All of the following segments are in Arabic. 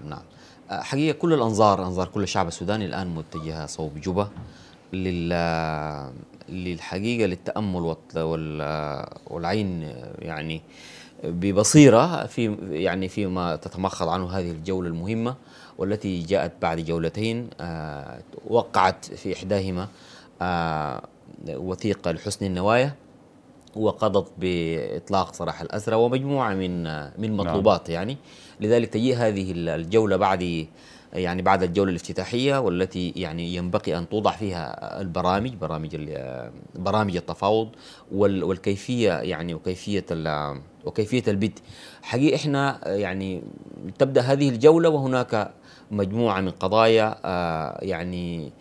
نعم نعم آه، حقيقة كل الأنظار أنظار كل الشعب السوداني الآن متجهة صوب جوبا لل للحقيقة للتأمل والعين يعني ببصيرة في يعني فيما تتمخض عنه هذه الجولة المهمة والتي جاءت بعد جولتين آه، وقعت في إحداهما آه، وثيقة لحسن النوايا وقضت باطلاق سراح الاسرى ومجموعه من من نعم. مطلوبات نعم. يعني لذلك تجيء هذه الجوله بعد يعني بعد الجوله الافتتاحيه والتي يعني ينبغي ان توضع فيها البرامج برامج برامج التفاوض والكيفيه يعني وكيفيه وكيفيه البدء حقيقه احنا يعني تبدا هذه الجوله وهناك مجموعه من قضايا آه، يعني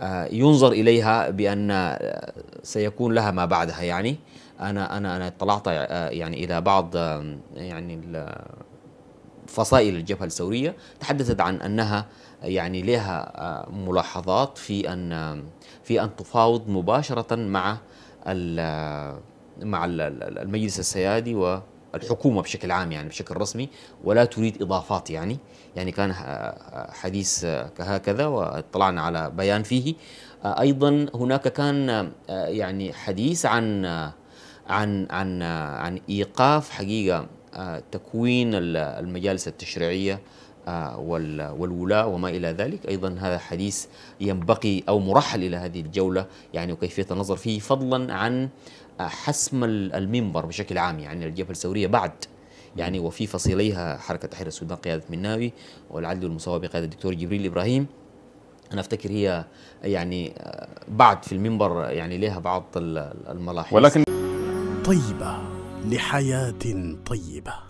آه، ينظر اليها بان آه، سيكون لها ما بعدها يعني انا انا انا اطلعت آه، يعني الى بعض يعني فصائل الجبهه الثوريه تحدثت عن انها يعني لها ملاحظات في ان في ان تفاوض مباشره مع مع المجلس السيادي و الحكومه بشكل عام يعني بشكل رسمي ولا تريد اضافات يعني يعني كان حديث كهكذا واطلعنا على بيان فيه ايضا هناك كان يعني حديث عن عن عن عن ايقاف حقيقه تكوين المجالس التشريعيه آه، والولاء وما إلى ذلك أيضا هذا حديث ينبقي أو مرحل إلى هذه الجولة يعني وكيفية النظر فيه فضلا عن آه، حسم المنبر بشكل عام يعني الجبهة الثورية بعد يعني وفي فصيليها حركة تحرير السودان قيادة مناوي والعدل والمساواة بقيادة الدكتور جبريل إبراهيم انا افتكر هي يعني آه، بعد في المنبر يعني لها بعض الملاحظ ولكن طيبه لحياه طيبه